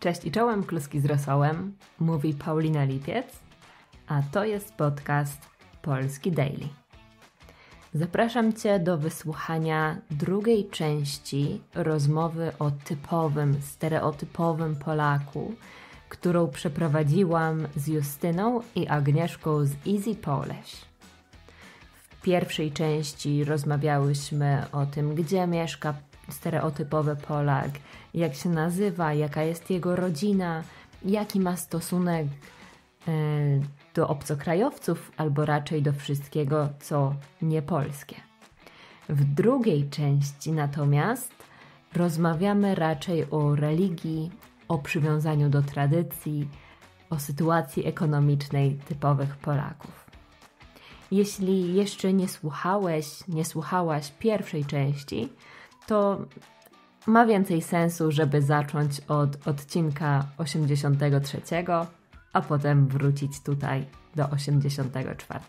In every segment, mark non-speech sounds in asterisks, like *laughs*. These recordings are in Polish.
Cześć i czołem, kluski z rosołem, mówi Paulina Lipiec, a to jest podcast Polski Daily. Zapraszam Cię do wysłuchania drugiej części rozmowy o typowym, stereotypowym Polaku, którą przeprowadziłam z Justyną i Agnieszką z Easy Poleś. W pierwszej części rozmawiałyśmy o tym, gdzie mieszka stereotypowy Polak, jak się nazywa, jaka jest jego rodzina, jaki ma stosunek e, do obcokrajowców, albo raczej do wszystkiego, co niepolskie. W drugiej części natomiast rozmawiamy raczej o religii, o przywiązaniu do tradycji, o sytuacji ekonomicznej typowych Polaków. Jeśli jeszcze nie słuchałeś, nie słuchałaś pierwszej części, to ma więcej sensu, żeby zacząć od odcinka 83, a potem wrócić tutaj do 84.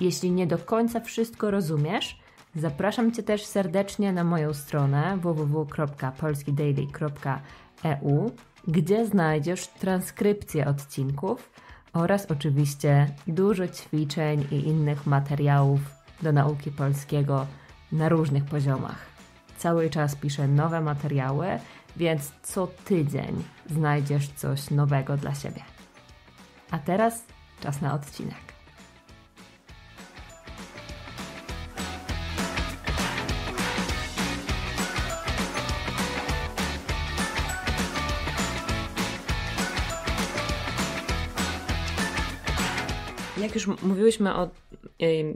Jeśli nie do końca wszystko rozumiesz, zapraszam Cię też serdecznie na moją stronę www.polskidaily.eu, gdzie znajdziesz transkrypcję odcinków oraz oczywiście dużo ćwiczeń i innych materiałów do nauki polskiego na różnych poziomach cały czas piszę nowe materiały, więc co tydzień znajdziesz coś nowego dla siebie. A teraz czas na odcinek. Jak już mówiłyśmy o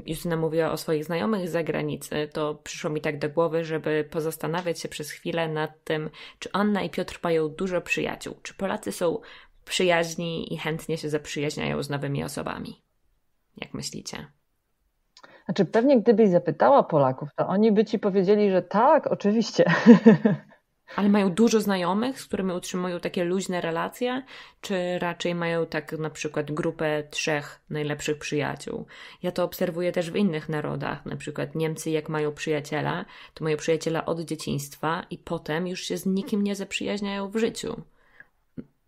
Justyna mówiła o swoich znajomych z zagranicy, to przyszło mi tak do głowy, żeby pozastanawiać się przez chwilę nad tym, czy Anna i Piotr mają dużo przyjaciół, czy Polacy są przyjaźni i chętnie się zaprzyjaźniają z nowymi osobami. Jak myślicie? Znaczy, pewnie gdybyś zapytała Polaków, to oni by ci powiedzieli, że tak, oczywiście. *laughs* Ale mają dużo znajomych, z którymi utrzymują takie luźne relacje, czy raczej mają tak na przykład grupę trzech najlepszych przyjaciół? Ja to obserwuję też w innych narodach, na przykład Niemcy, jak mają przyjaciela, to mają przyjaciela od dzieciństwa i potem już się z nikim nie zaprzyjaźniają w życiu.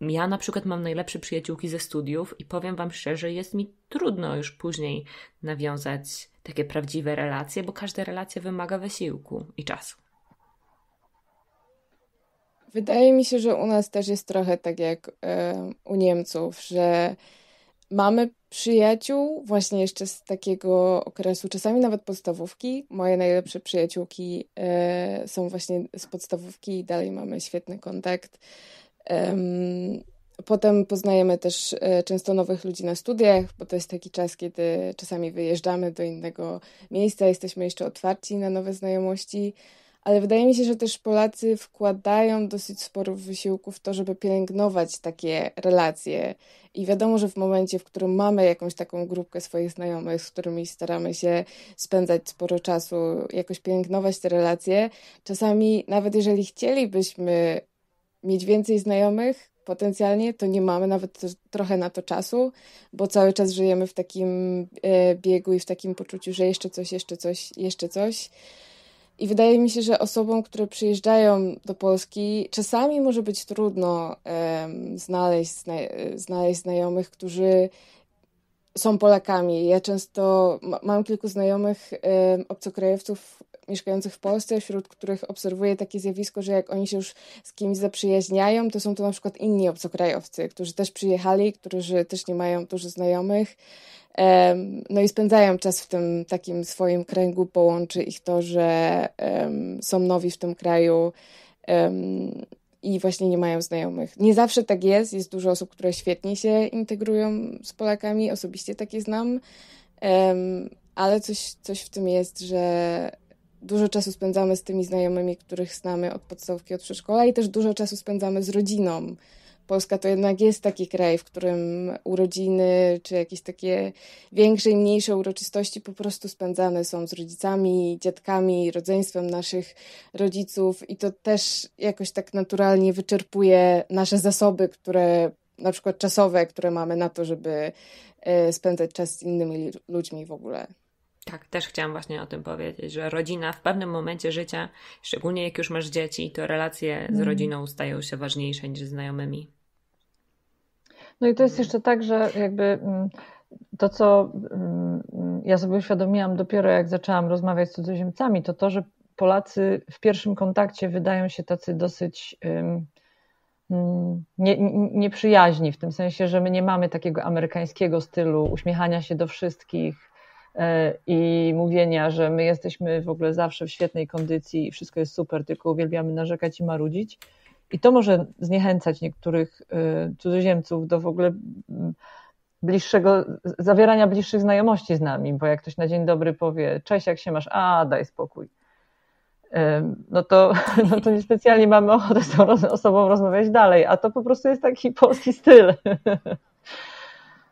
Ja na przykład mam najlepsze przyjaciółki ze studiów i powiem Wam szczerze, jest mi trudno już później nawiązać takie prawdziwe relacje, bo każda relacja wymaga wysiłku i czasu. Wydaje mi się, że u nas też jest trochę tak jak y, u Niemców, że mamy przyjaciół właśnie jeszcze z takiego okresu, czasami nawet podstawówki. Moje najlepsze przyjaciółki y, są właśnie z podstawówki i dalej mamy świetny kontakt. potem poznajemy też e, często nowych ludzi na studiach, bo to jest taki czas, kiedy czasami wyjeżdżamy do innego miejsca, jesteśmy jeszcze otwarci na nowe znajomości ale wydaje mi się, że też Polacy wkładają dosyć sporo wysiłku w to, żeby pielęgnować takie relacje. I wiadomo, że w momencie, w którym mamy jakąś taką grupkę swoich znajomych, z którymi staramy się spędzać sporo czasu, jakoś pielęgnować te relacje, czasami nawet jeżeli chcielibyśmy mieć więcej znajomych, potencjalnie, to nie mamy nawet trochę na to czasu, bo cały czas żyjemy w takim e, biegu i w takim poczuciu, że jeszcze coś, jeszcze coś, jeszcze coś. I wydaje mi się, że osobom, które przyjeżdżają do Polski, czasami może być trudno um, znaleźć, zna znaleźć znajomych, którzy są Polakami. Ja często mam kilku znajomych um, obcokrajowców, mieszkających w Polsce, wśród których obserwuję takie zjawisko, że jak oni się już z kimś zaprzyjaźniają, to są to na przykład inni obcokrajowcy, którzy też przyjechali, którzy też nie mają dużo znajomych. Um, no i spędzają czas w tym takim swoim kręgu, połączy ich to, że um, są nowi w tym kraju. Um, i właśnie nie mają znajomych. Nie zawsze tak jest. Jest dużo osób, które świetnie się integrują z Polakami. Osobiście takie znam. Um, ale coś, coś w tym jest, że dużo czasu spędzamy z tymi znajomymi, których znamy od podstawki, od przedszkola i też dużo czasu spędzamy z rodziną. Polska to jednak jest taki kraj, w którym urodziny czy jakieś takie większe i mniejsze uroczystości po prostu spędzane są z rodzicami, dziadkami, rodzeństwem naszych rodziców i to też jakoś tak naturalnie wyczerpuje nasze zasoby, które na przykład czasowe, które mamy na to, żeby e, spędzać czas z innymi ludźmi w ogóle. Tak, też chciałam właśnie o tym powiedzieć, że rodzina w pewnym momencie życia, szczególnie jak już masz dzieci, to relacje z mhm. rodziną stają się ważniejsze niż znajomymi. No i to jest jeszcze tak, że jakby mm, to, co mm, ja sobie uświadomiłam dopiero jak zaczęłam rozmawiać z cudzoziemcami, to to, że Polacy w pierwszym kontakcie wydają się tacy dosyć mm, nie, nieprzyjaźni, w tym sensie, że my nie mamy takiego amerykańskiego stylu uśmiechania się do wszystkich, E, i mówienia, że my jesteśmy w ogóle zawsze w świetnej kondycji i wszystko jest super, tylko uwielbiamy narzekać i marudzić. I to może zniechęcać niektórych e, cudzoziemców do w ogóle bliższego, zawierania bliższych znajomości z nami, bo jak ktoś na dzień dobry powie, cześć, jak się masz, a daj spokój, e, no to, *laughs* no to niespecjalnie mamy ochotę z tą osobą rozmawiać dalej, a to po prostu jest taki polski styl. *laughs*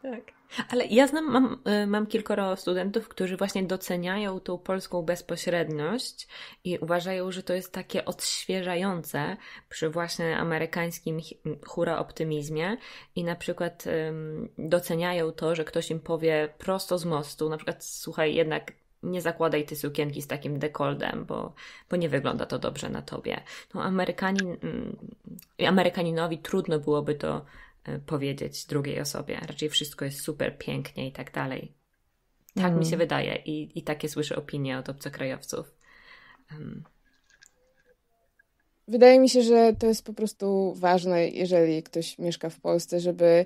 Tak. Ale ja znam, mam, y, mam kilkoro studentów, którzy właśnie doceniają tą polską bezpośredniość i uważają, że to jest takie odświeżające przy właśnie amerykańskim hura optymizmie i na przykład um, doceniają to, że ktoś im powie prosto z mostu, na przykład słuchaj, jednak nie zakładaj ty sukienki z takim dekoldem, bo, bo nie wygląda to dobrze na tobie. No, Amerykanin, mm, Amerykaninowi trudno byłoby to E, powiedzieć drugiej osobie. Raczej wszystko jest super pięknie i tak dalej. Tak mi mhm. się wydaje i, i takie słyszę opinie od obcokrajowców. Um. Wydaje mi się, że to jest po prostu ważne, jeżeli ktoś mieszka w Polsce, żeby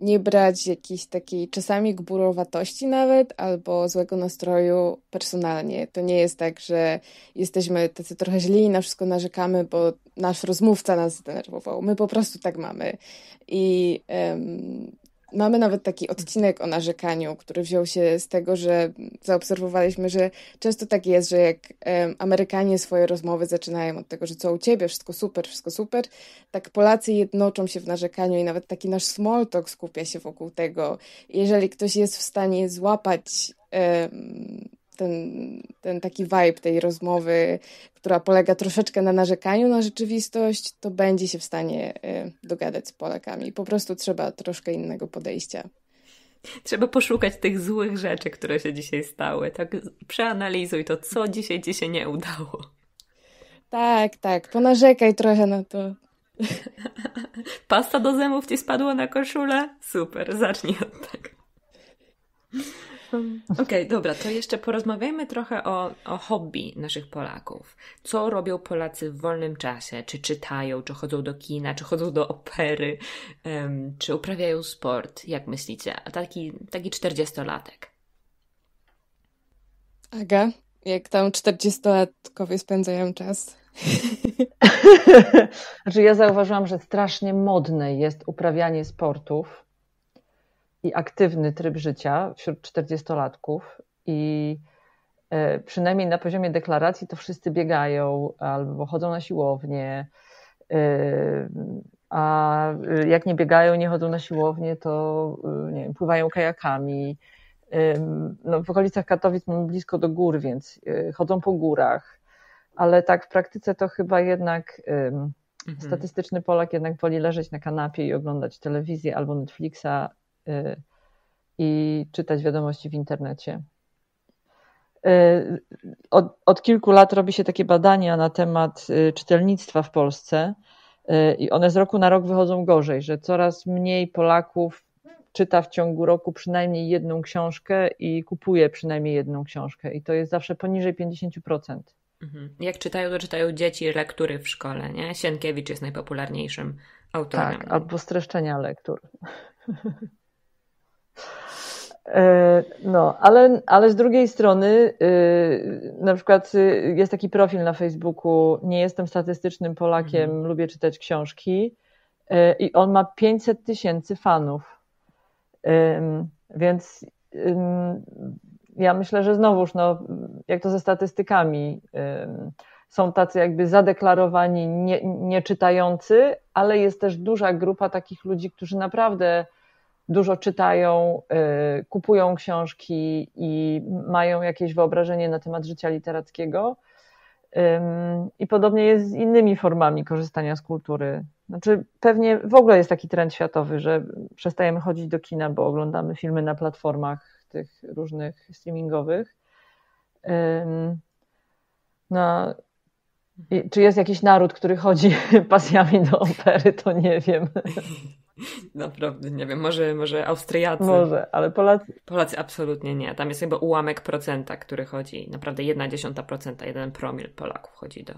nie brać jakiejś takiej czasami gburowatości nawet, albo złego nastroju personalnie. To nie jest tak, że jesteśmy tacy trochę źli i na wszystko narzekamy, bo nasz rozmówca nas zdenerwował. My po prostu tak mamy. I um, Mamy nawet taki odcinek o narzekaniu, który wziął się z tego, że zaobserwowaliśmy, że często tak jest, że jak Amerykanie swoje rozmowy zaczynają od tego, że co u ciebie, wszystko super, wszystko super, tak Polacy jednoczą się w narzekaniu i nawet taki nasz small talk skupia się wokół tego. Jeżeli ktoś jest w stanie złapać ten, ten taki vibe tej rozmowy, która polega troszeczkę na narzekaniu na rzeczywistość, to będzie się w stanie y, dogadać z Polakami. Po prostu trzeba troszkę innego podejścia. Trzeba poszukać tych złych rzeczy, które się dzisiaj stały. Tak, przeanalizuj to, co dzisiaj ci się nie udało. Tak, tak, ponarzekaj trochę na to. Pasta do zębów ci spadła na koszulę? Super, zacznij od tego. *laughs* Okej, okay, dobra, to jeszcze porozmawiajmy trochę o, o hobby naszych Polaków. Co robią Polacy w wolnym czasie? Czy czytają, czy chodzą do kina, czy chodzą do opery, um, czy uprawiają sport? Jak myślicie? Taki, taki 40-latek. Aga, jak tam 40-latkowie spędzają czas? *laughs* znaczy, ja zauważyłam, że strasznie modne jest uprawianie sportów i aktywny tryb życia wśród 40-latków i e, przynajmniej na poziomie deklaracji to wszyscy biegają albo chodzą na siłownię, e, a e, jak nie biegają, nie chodzą na siłownię, to nie wiem, pływają kajakami. No, w okolicach Katowic mamy blisko do gór, więc chodzą po górach, ale tak w praktyce to chyba jednak mhm. statystyczny Polak jednak woli leżeć na kanapie i oglądać telewizję albo Netflixa Y, i czytać wiadomości w internecie. Y, od, od, kilku lat robi się takie badania na temat y, czytelnictwa w Polsce i one z roku na rok wychodzą gorzej, że coraz mniej Polaków czyta w ciągu roku przynajmniej jedną książkę i kupuje przynajmniej jedną książkę i to jest zawsze poniżej 50%. Mhm. Jak czytają, to czytają dzieci lektury w szkole, nie? Sienkiewicz jest najpopularniejszym autorem. Tak, albo streszczenia lektur. *laughs* E, no, ale, ale z drugiej strony, y, na przykład y, jest taki profil na Facebooku, nie jestem statystycznym Polakiem, mhm. lubię czytać książki y, i on ma 500 tysięcy fanów. Więc ja myślę, że znowuż, no, jak to ze statystykami, są tacy jakby zadeklarowani nieczytający, nie ale jest też duża grupa takich ludzi, którzy naprawdę dużo czytają, y, kupują książki i mają jakieś wyobrażenie na temat życia literackiego. I podobnie jest z innymi formami korzystania z kultury. Znaczy, pewnie w ogóle jest taki trend światowy, że przestajemy chodzić do kina, bo oglądamy filmy na platformach tych różnych streamingowych. No, czy jest jakiś naród, który chodzi *laughs* pasjami do opery, to nie wiem. *laughs* Naprawdę, nie wiem, może, może Austriacy. Może, ale Polacy. Polacy absolutnie nie. Tam jest chyba ułamek procenta, który chodzi. Naprawdę jedna dziesiąta procenta, jeden promil Polaków chodzi do,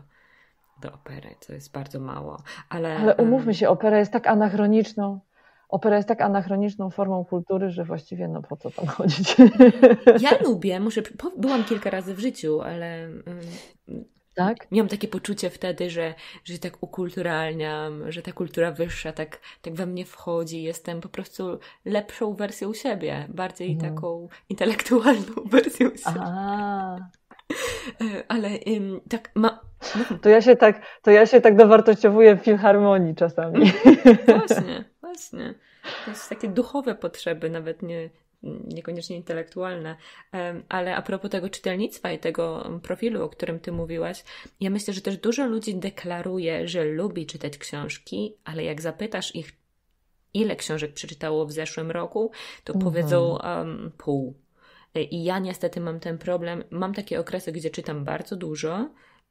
do opery, co jest bardzo mało. Ale, ale umówmy się, opera jest tak anachroniczną opera jest tak anachroniczną formą kultury, że właściwie no po co tam chodzić. Ja lubię, muszę, byłam kilka razy w życiu, ale tak? Miałam takie poczucie wtedy, że, że się tak ukulturalniam, że ta kultura wyższa tak, tak we mnie wchodzi. Jestem po prostu lepszą wersją siebie, bardziej mhm. taką intelektualną *laughs* wersją siebie. Aha. E, ale um, tak ma... No. To ja się tak, to ja się tak dowartościowuję w filharmonii czasami. Mhm. *laughs* Właśnie, właśnie. To jest takie duchowe potrzeby, nawet nie, niekoniecznie intelektualne. Ale a propos tego czytelnictwa i tego profilu, o którym Ty mówiłaś, ja myślę, że też dużo ludzi deklaruje, że lubi czytać książki, ale jak zapytasz ich, ile książek przeczytało w zeszłym roku, to mhm. powiedzą um, pół. E, I ja niestety mam ten problem. Mam takie okresy, gdzie czytam bardzo dużo,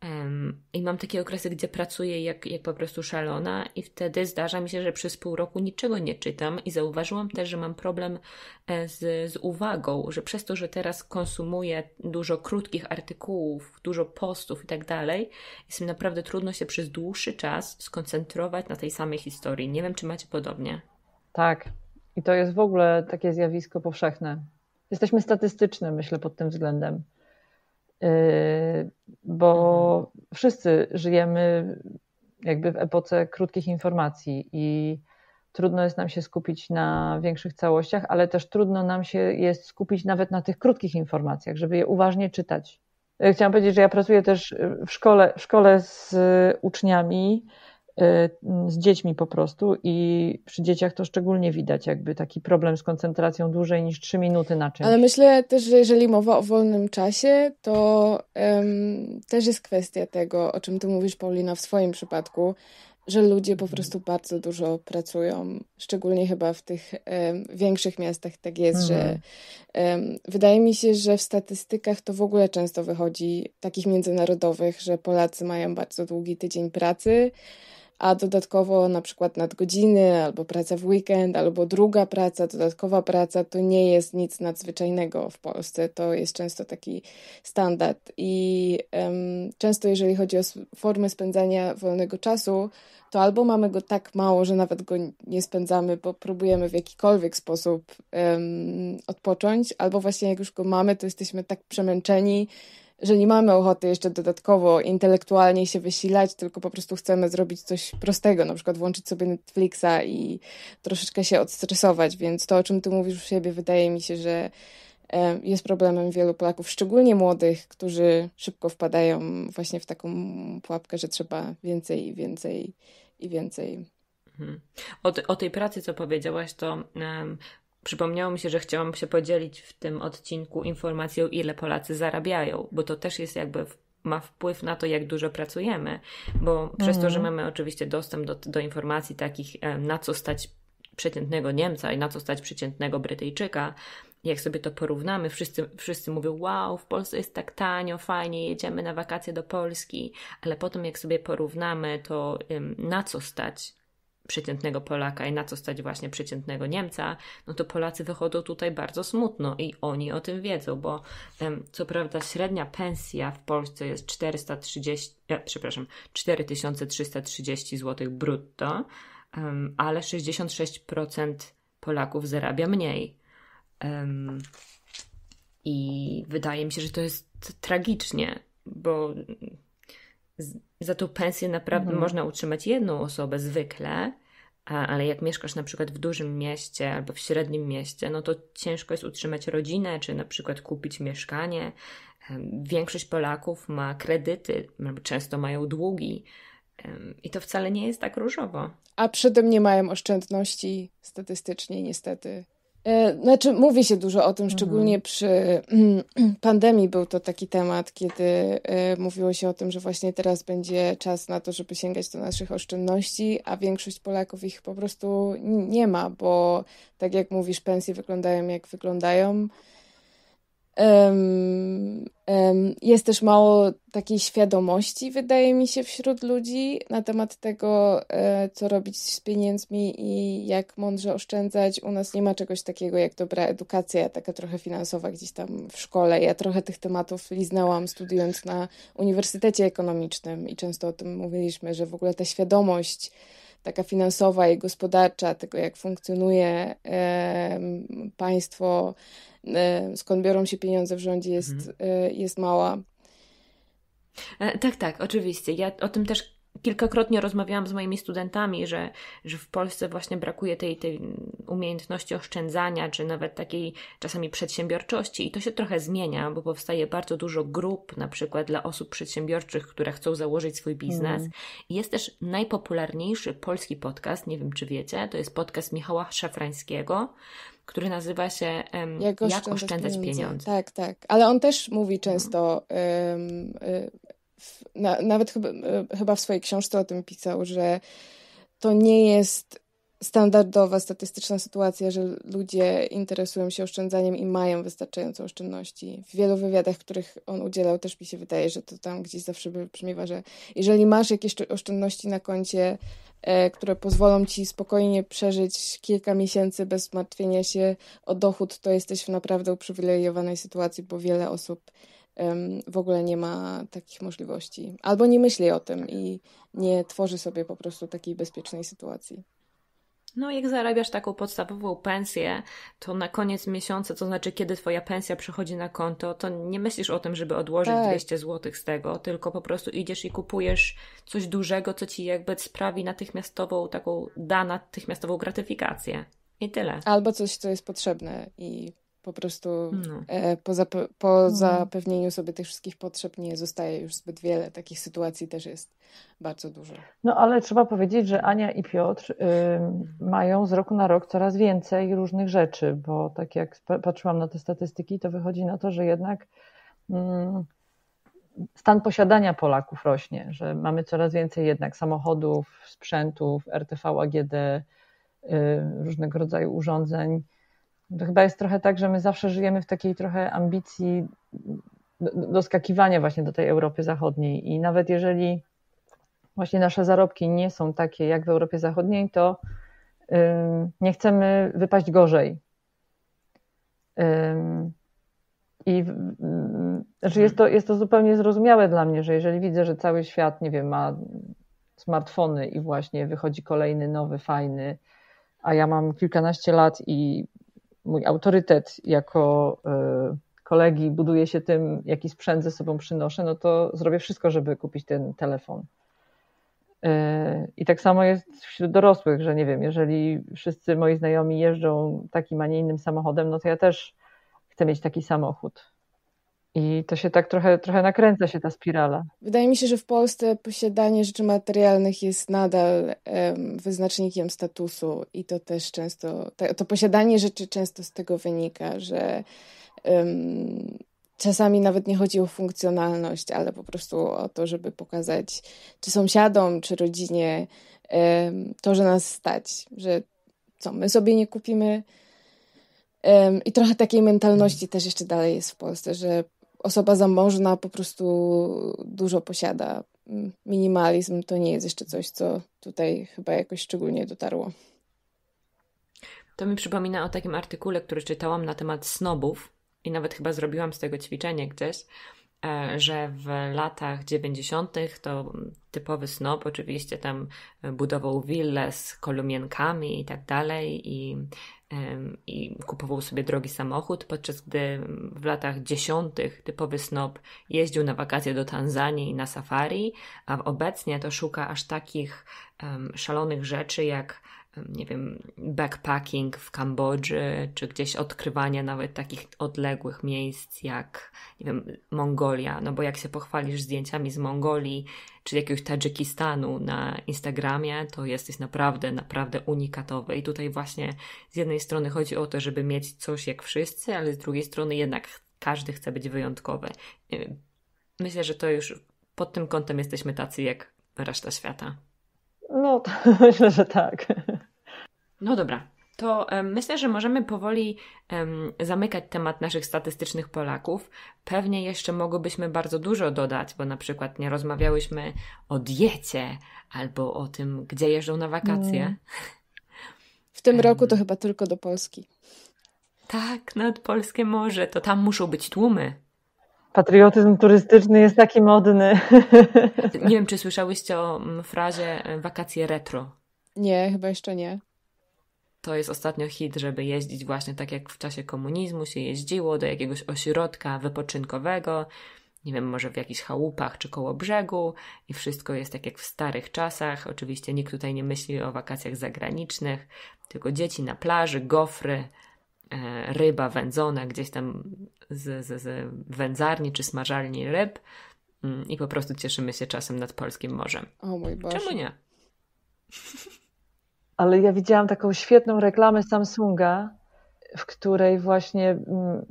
Um, I mam takie okresy, gdzie pracuję jak, jak po prostu szalona, i wtedy zdarza mi się, że przez pół roku niczego nie czytam, i zauważyłam też, że mam problem e, z, z uwagą, że przez to, że teraz konsumuję dużo krótkich artykułów, dużo postów i tak dalej, jest mi naprawdę trudno się przez dłuższy czas skoncentrować na tej samej historii. Nie wiem, czy macie podobnie. Tak, i to jest w ogóle takie zjawisko powszechne. Jesteśmy statystyczne, myślę, pod tym względem. Yy, bo mhm. wszyscy żyjemy jakby w epoce krótkich informacji i trudno jest nam się skupić na większych całościach, ale też trudno nam się jest skupić nawet na tych krótkich informacjach, żeby je uważnie czytać. Yy, chciałam powiedzieć, że ja pracuję też w szkole, w szkole z uczniami, Y, z dziećmi po prostu i przy dzieciach to szczególnie widać, jakby taki problem z koncentracją dłużej niż 3 minuty na czymś. Ale myślę też, że jeżeli mowa o wolnym czasie, to um, też jest kwestia tego, o czym ty mówisz, Paulina, w swoim przypadku, że ludzie po prostu bardzo dużo pracują, szczególnie chyba w tych um, większych miastach tak jest, mhm. że um, wydaje mi się, że w statystykach to w ogóle często wychodzi, takich międzynarodowych, że Polacy mają bardzo długi tydzień pracy, a dodatkowo na przykład nadgodziny, albo praca w weekend, albo druga praca, dodatkowa praca, to nie jest nic nadzwyczajnego w Polsce. To jest często taki standard. I um, często, jeżeli chodzi o formy spędzania wolnego czasu, to albo mamy go tak mało, że nawet go nie spędzamy, bo próbujemy w jakikolwiek sposób um, odpocząć, albo właśnie jak już go mamy, to jesteśmy tak przemęczeni, że nie mamy ochoty jeszcze dodatkowo intelektualnie się wysilać, tylko po prostu chcemy zrobić coś prostego, na przykład włączyć sobie Netflixa i troszeczkę się odstresować, więc to, o czym ty mówisz u siebie, wydaje mi się, że e, jest problemem wielu Polaków, szczególnie młodych, którzy szybko wpadają właśnie w taką pułapkę, że trzeba więcej i więcej i więcej. Mhm. O, o, tej pracy, co powiedziałaś, to um, Przypomniało mi się, że chciałam się podzielić w tym odcinku informacją, ile Polacy zarabiają, bo to też jest jakby ma wpływ na to, jak dużo pracujemy, bo mhm. przez to, że mhm. mamy oczywiście dostęp do, do informacji takich, na co stać przeciętnego Niemca i na co stać przeciętnego Brytyjczyka, jak sobie to porównamy, wszyscy, wszyscy mówią: Wow, w Polsce jest tak tanio, fajnie, jedziemy na wakacje do Polski, ale potem, jak sobie porównamy to, na co stać przeciętnego Polaka i na co stać właśnie przeciętnego Niemca, no to Polacy wychodzą tutaj bardzo smutno i oni o tym wiedzą, bo co prawda średnia pensja w Polsce jest 430, e, przepraszam, 4330 zł brutto, ale 66% Polaków zarabia mniej. I wydaje mi się, że to jest tragicznie, bo za tą pensję naprawdę mhm. można utrzymać jedną osobę zwykle, ale jak mieszkasz na przykład w dużym mieście albo w średnim mieście, no to ciężko jest utrzymać rodzinę, czy na przykład kupić mieszkanie. Większość Polaków ma kredyty, często mają długi. I to wcale nie jest tak różowo. A przy tym nie mają oszczędności statystycznie, niestety. E, znaczy, mówi się dużo o tym, mhm. szczególnie przy mm, *clears throat* pandemii był to taki temat, kiedy e, mówiło się o tym, że właśnie teraz będzie czas na to, żeby sięgać do naszych oszczędności, a większość Polaków ich po prostu nie ma, bo tak jak mówisz, pensje wyglądają jak wyglądają. Um, um, jest też mało takiej świadomości, wydaje mi się, wśród ludzi na temat tego, e, co robić z pieniędzmi i jak mądrze oszczędzać. U nas nie ma czegoś takiego jak dobra edukacja, taka trochę finansowa gdzieś tam w szkole. Ja trochę tych tematów liznałam studiując na Uniwersytecie Ekonomicznym i często o tym mówiliśmy, że w ogóle ta świadomość taka finansowa i gospodarcza, tego jak funkcjonuje państwo, skąd biorą się pieniądze w rządzie, jest, mhm. E, jest mała. E, tak, tak, oczywiście. Ja o tym też kilkakrotnie rozmawiałam z moimi studentami, że, że w Polsce właśnie brakuje tej, tej umiejętności oszczędzania, czy nawet takiej czasami przedsiębiorczości. I to się trochę zmienia, bo powstaje bardzo dużo grup, na przykład dla osób przedsiębiorczych, które chcą założyć swój biznes. Mm. Jest też najpopularniejszy polski podcast, nie wiem czy wiecie, to jest podcast Michała Szafrańskiego, który nazywa się um, Jak, oszczędzać, Jak oszczędzać pieniądze. pieniądze. Tak, tak. Ale on też mówi mhm. często um, na, nawet chyba, e, chyba w swojej książce o tym pisał, że to nie jest standardowa statystyczna sytuacja, że ludzie interesują się oszczędzaniem i mają wystarczająco oszczędności. W wielu wywiadach, których on udzielał, też mi się wydaje, że to tam gdzieś zawsze brzmiewa, że jeżeli masz jakieś oszczędności na koncie, e, które pozwolą ci spokojnie przeżyć kilka miesięcy bez martwienia się o dochód, to jesteś w naprawdę uprzywilejowanej sytuacji, bo wiele osób w ogóle nie ma takich możliwości. Albo nie myśli o tym tak. i nie tworzy sobie po prostu takiej bezpiecznej sytuacji. No, jak zarabiasz taką podstawową pensję, to na koniec miesiąca, to znaczy kiedy twoja pensja przychodzi na konto, to nie myślisz o tym, żeby odłożyć tak. 200 zł z tego, tylko po prostu idziesz i kupujesz coś dużego, co ci jakby sprawi natychmiastową, taką da natychmiastową gratyfikację. I tyle. Albo coś, co jest potrzebne i po prostu no. E, po, zap- po no. zapewnieniu sobie tych wszystkich potrzeb nie zostaje już zbyt wiele. Takich sytuacji też jest bardzo dużo. No ale trzeba powiedzieć, że Ania i Piotr y, mhm. mają z roku na rok coraz więcej różnych rzeczy, bo tak jak patrzyłam na te statystyki, to wychodzi na to, że jednak y, stan posiadania Polaków rośnie, że mamy coraz więcej jednak samochodów, sprzętów, RTV, AGD, y, różnego rodzaju urządzeń to chyba jest trochę tak, że my zawsze żyjemy w takiej trochę ambicji doskakiwania właśnie do tej Europy Zachodniej i nawet jeżeli właśnie nasze zarobki nie są takie jak w Europie Zachodniej, to nie chcemy wypaść gorzej. I znaczy jest, to, jest to zupełnie zrozumiałe dla mnie, że jeżeli widzę, że cały świat, nie wiem, ma smartfony i właśnie wychodzi kolejny nowy, fajny, a ja mam kilkanaście lat i mój autorytet jako e, kolegi buduje się tym, jaki sprzęt ze sobą przynoszę, no to zrobię wszystko, żeby kupić ten telefon. E, I tak samo jest wśród dorosłych, że nie wiem, jeżeli wszyscy moi znajomi jeżdżą takim, a nie innym samochodem, no to ja też chcę mieć taki samochód. I to się tak trochę, trochę nakręca się ta spirala. Wydaje mi się, że w Polsce posiadanie rzeczy materialnych jest nadal um, wyznacznikiem statusu i to też często, to, to posiadanie rzeczy często z tego wynika, że um, czasami nawet nie chodzi o funkcjonalność, ale po prostu o to, żeby pokazać czy sąsiadom, czy rodzinie um, to, że nas stać, że co my sobie nie kupimy. I trochę takiej mentalności mm. też jeszcze dalej jest w Polsce, że osoba zamożna po prostu dużo posiada. Minimalizm to nie jest jeszcze coś, co tutaj chyba jakoś szczególnie dotarło. To mi przypomina o takim artykule, który czytałam na temat snobów i nawet chyba zrobiłam z tego ćwiczenie gdzieś, e, że w latach 90. to typowy snob oczywiście tam budował willę z kolumienkami i tak dalej i i kupował sobie drogi samochód, podczas gdy w latach dziesiątych typowy snob jeździł na wakacje do Tanzanii na safari, a obecnie to szuka aż takich um, szalonych rzeczy jak nie wiem, backpacking w Kambodży, czy gdzieś odkrywanie nawet takich odległych miejsc jak, nie wiem, Mongolia. No bo jak się pochwalisz zdjęciami z Mongolii, czy jakiegoś Tadżykistanu na Instagramie, to jesteś naprawdę, naprawdę unikatowy. I tutaj właśnie z jednej strony chodzi o to, żeby mieć coś jak wszyscy, ale z drugiej strony jednak każdy chce być wyjątkowy. Myślę, że to już pod tym kątem jesteśmy tacy jak reszta świata. No, *laughs* myślę, że tak. No dobra, to myślę, że możemy powoli um, zamykać temat naszych statystycznych Polaków. Pewnie jeszcze mogłybyśmy bardzo dużo dodać, bo na przykład nie rozmawiałyśmy o diecie albo o tym, gdzie jeżdżą na wakacje. Mm. W tym um, roku to chyba tylko do Polski. Tak, nad Polskie Morze, to tam muszą być tłumy. Patriotyzm turystyczny jest taki modny. Nie wiem, czy słyszałyście o frazie e, wakacje retro. Nie, chyba jeszcze nie to jest ostatnio hit, żeby jeździć właśnie tak jak w czasie komunizmu się jeździło do jakiegoś ośrodka wypoczynkowego, nie wiem, może w jakichś chałupach czy koło brzegu i wszystko jest tak jak w starych czasach. Oczywiście nikt tutaj nie myśli o wakacjach zagranicznych, tylko dzieci na plaży, gofry, e, ryba wędzona gdzieś tam z, z, z wędzarni czy smażalni ryb mm, i po prostu cieszymy się czasem nad polskim morzem. O mój Boże. Czemu nie? ale ja widziałam taką świetną reklamę Samsunga, w której właśnie, mm,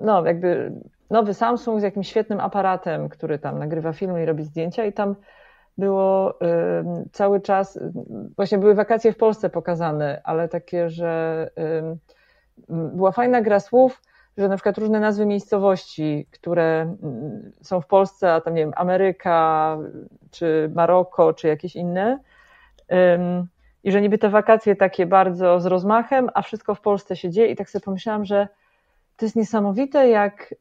no jakby nowy Samsung z jakimś świetnym aparatem, który tam nagrywa filmy i robi zdjęcia i tam było y, cały czas, właśnie były wakacje w Polsce pokazane, ale takie, że y, była fajna gra słów, że na przykład różne nazwy miejscowości, które y, są w Polsce, a tam nie wiem, Ameryka, czy Maroko, czy jakieś inne, i że niby te wakacje takie bardzo z rozmachem, a wszystko w Polsce się dzieje i tak sobie pomyślałam, że to jest niesamowite, jak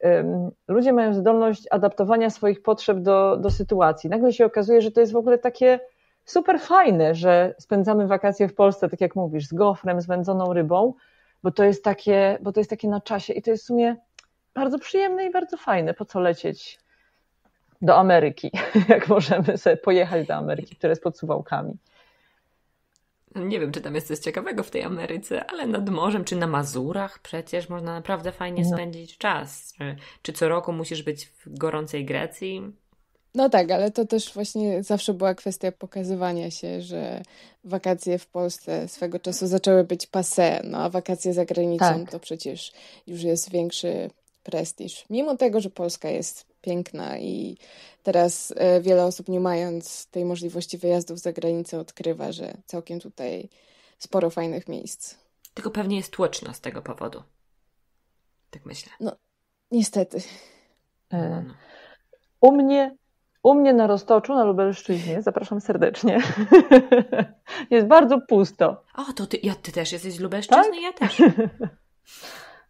ludzie mają zdolność adaptowania swoich potrzeb do, do sytuacji. Nagle się okazuje, że to jest w ogóle takie super fajne, że spędzamy wakacje w Polsce, tak jak mówisz, z gofrem, z wędzoną rybą, bo to jest takie, bo to jest takie na czasie i to jest w sumie bardzo przyjemne i bardzo fajne. Po co lecieć do Ameryki, *laughs* jak możemy sobie pojechać do Ameryki, które jest pod suwałkami. Nie wiem, czy tam jest coś ciekawego w tej Ameryce, ale nad morzem czy na Mazurach przecież można naprawdę fajnie no. spędzić czas. Czy, czy co roku musisz być w gorącej Grecji? No tak, ale to też właśnie zawsze była kwestia pokazywania się, że wakacje w Polsce swego czasu zaczęły być passe, no a wakacje za granicą tak. to przecież już jest większy prestiż. Mimo tego, że Polska jest piękna i teraz e, wiele osób nie mając tej możliwości wyjazdów za granicę odkrywa, że całkiem tutaj sporo fajnych miejsc. Tylko pewnie jest tłoczno z tego powodu. Tak myślę. No, niestety. E, no, no. U mnie u mnie na Roztoczu, na Lubelszczyźnie, zapraszam serdecznie, *laughs* jest bardzo pusto. O, to ty, ja, ty też jesteś z Lubelszczyzny? Tak? Ja też. *laughs*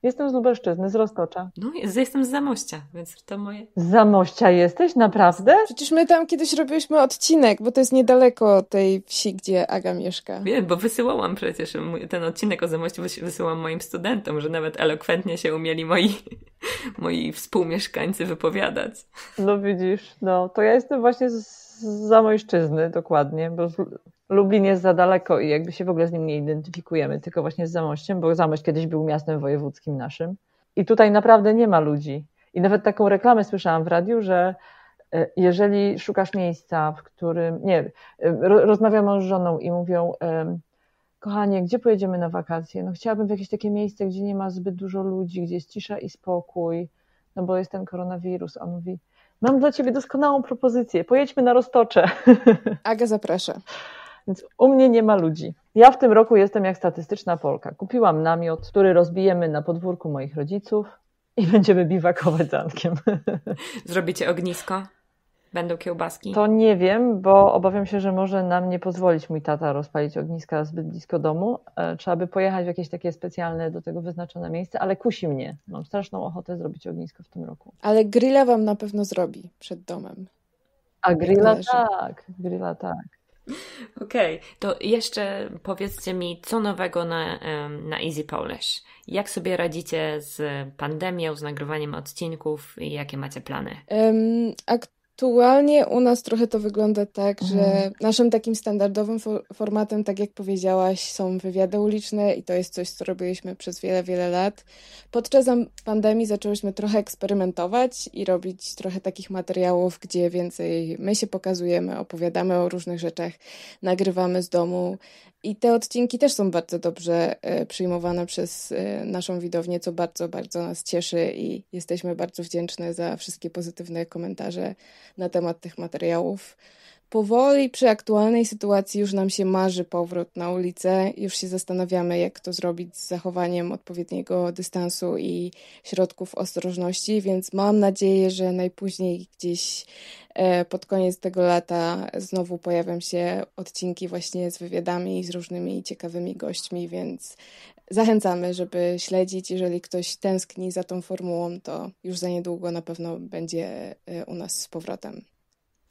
Jestem z Lubelszczyzny, z Roztocza. No, jestem z Zamościa, więc to moje. Z Zamościa jesteś? Naprawdę? Przecież my tam kiedyś robiliśmy odcinek, bo to jest niedaleko tej wsi, gdzie Aga mieszka. Wiem, bo wysyłałam przecież ten odcinek o Zamości wysyłałam moim studentom, że nawet elokwentnie się umieli moi, *laughs* moi współmieszkańcy wypowiadać. No widzisz, no to ja jestem właśnie z Zamojszczyzny, dokładnie, bo Lublin jest za daleko i jakby się w ogóle z nim nie identyfikujemy, tylko właśnie z Zamościem, bo Zamość kiedyś był miastem wojewódzkim naszym. I tutaj naprawdę nie ma ludzi. I nawet taką reklamę słyszałam w radiu, że e, jeżeli szukasz miejsca, w którym. Nie, e, rozmawiam z żoną i mówią: Kochanie, gdzie pojedziemy na wakacje? No, chciałabym w jakieś takie miejsce, gdzie nie ma zbyt dużo ludzi, gdzie jest cisza i spokój, no bo jest ten koronawirus. On mówi: Mam dla ciebie doskonałą propozycję, pojedźmy na roztocze. *laughs* Aga, zapraszam. Więc u mnie nie ma ludzi. Ja w tym roku jestem jak statystyczna Polka. Kupiłam namiot, który rozbijemy na podwórku moich rodziców i *laughs* będziemy biwakować z Ankiem. *laughs* Zrobicie ognisko? Będą kiełbaski? To nie wiem, bo obawiam się, że może nam nie pozwolić mój tata rozpalić ogniska zbyt blisko domu. E, trzeba by pojechać w jakieś takie specjalne do tego wyznaczone miejsce, ale kusi mnie. Mam straszną ochotę zrobić ognisko w tym roku. Ale grilla wam na pewno zrobi przed domem. A grilla tak, grilla tak. Okej, okay. to jeszcze powiedzcie mi, co nowego na, na Easy Polish? Jak sobie radzicie z pandemią, z nagrywaniem odcinków i jakie macie plany? Um, Aktualnie u nas trochę to wygląda tak, że mhm. naszym takim standardowym formatem, tak jak powiedziałaś, są wywiady uliczne i to jest coś, co robiliśmy przez wiele, wiele lat. Podczas pandemii zaczęłyśmy trochę eksperymentować i robić trochę takich materiałów, gdzie więcej my się pokazujemy, opowiadamy o różnych rzeczach, nagrywamy z domu, i te odcinki też są bardzo dobrze e, przyjmowane przez e, naszą widownię, co bardzo, bardzo nas cieszy i jesteśmy bardzo wdzięczne za wszystkie pozytywne komentarze na temat tych materiałów. Powoli przy aktualnej sytuacji już nam się marzy powrót na ulicę, już się zastanawiamy, jak to zrobić z zachowaniem odpowiedniego dystansu i środków ostrożności, więc mam nadzieję, że najpóźniej gdzieś e, pod koniec tego lata znowu pojawią się odcinki właśnie z wywiadami i z różnymi ciekawymi gośćmi, więc zachęcamy, żeby śledzić. Jeżeli ktoś tęskni za tą formułą, to już za niedługo na pewno będzie e, u nas z powrotem.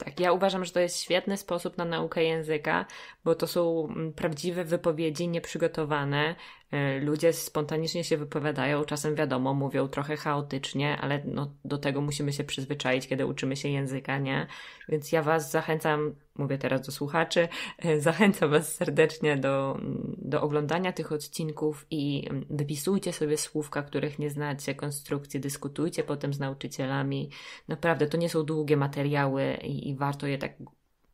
Tak, ja uważam, że to jest świetny sposób na naukę języka, bo to są mm, prawdziwe wypowiedzi, nieprzygotowane, E, ludzie spontanicznie się wypowiadają, czasem wiadomo, mówią trochę chaotycznie, ale no, do tego musimy się przyzwyczaić, kiedy uczymy się języka, nie? Więc ja Was zachęcam, mówię teraz do słuchaczy, *laughs* zachęcam Was serdecznie do, do oglądania tych odcinków i wypisujcie sobie słówka, których nie znacie, konstrukcje, dyskutujcie potem z nauczycielami. Naprawdę, to nie są długie materiały i, i warto je tak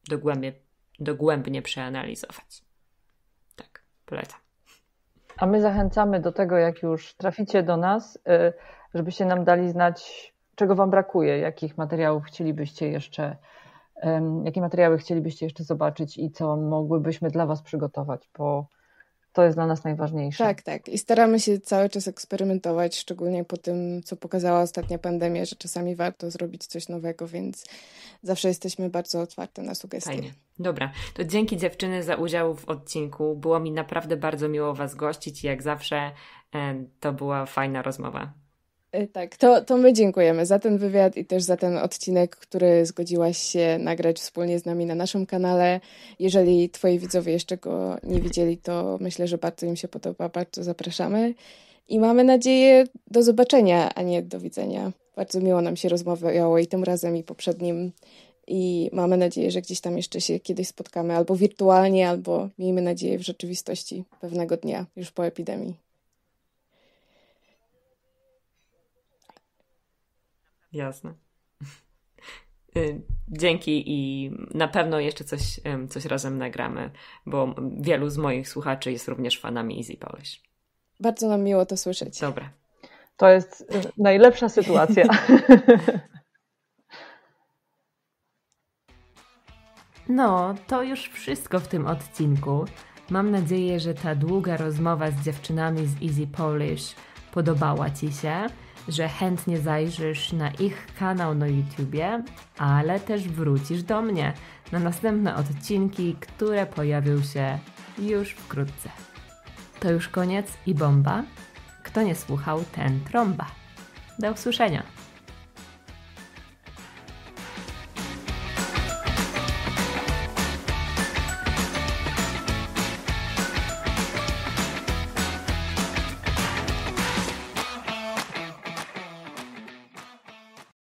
dogłębnie, dogłębnie przeanalizować. Tak, polecam. A my zachęcamy do tego, jak już traficie do nas, y, żebyście nam dali znać, czego Wam brakuje, jakich materiałów chcielibyście jeszcze, jakie materiały chcielibyście jeszcze zobaczyć i co mogłybyśmy dla Was przygotować, bo to jest dla nas najważniejsze. Tak, tak. I staramy się cały czas eksperymentować, szczególnie po tym, co pokazała ostatnia pandemia, że czasami warto zrobić coś nowego, więc zawsze jesteśmy bardzo otwarte na sugestie. Fajnie. Dobra, to dzięki dziewczyny za udział w odcinku. Było mi naprawdę bardzo miło Was gościć i jak zawsze e, to była fajna rozmowa. E, tak, to, to my dziękujemy za ten wywiad i też za ten odcinek, który zgodziłaś się nagrać wspólnie z nami na naszym kanale. Jeżeli Twoi widzowie jeszcze go nie widzieli, to myślę, że bardzo im się podoba, bardzo zapraszamy. I mamy nadzieję do zobaczenia, a nie do widzenia. Bardzo miło nam się rozmawiało i tym razem, i poprzednim. I mamy nadzieję, że gdzieś tam jeszcze się kiedyś spotkamy, albo wirtualnie, albo miejmy nadzieję w rzeczywistości pewnego dnia, już po epidemii. Jasne. Y, dzięki i na pewno jeszcze coś, coś razem nagramy, bo wielu z moich słuchaczy jest również fanami Easy Polish. Bardzo nam miło to słyszeć. Dobra. To jest y, najlepsza sytuacja. *laughs* No, to już wszystko w tym odcinku. Mam nadzieję, że ta długa rozmowa z dziewczynami z Easy Polish podobała Ci się że chętnie zajrzysz na ich kanał na YouTubie, ale też wrócisz do mnie na następne odcinki, które pojawią się już wkrótce. To już koniec i bomba. Kto nie słuchał, ten trąba. Do usłyszenia.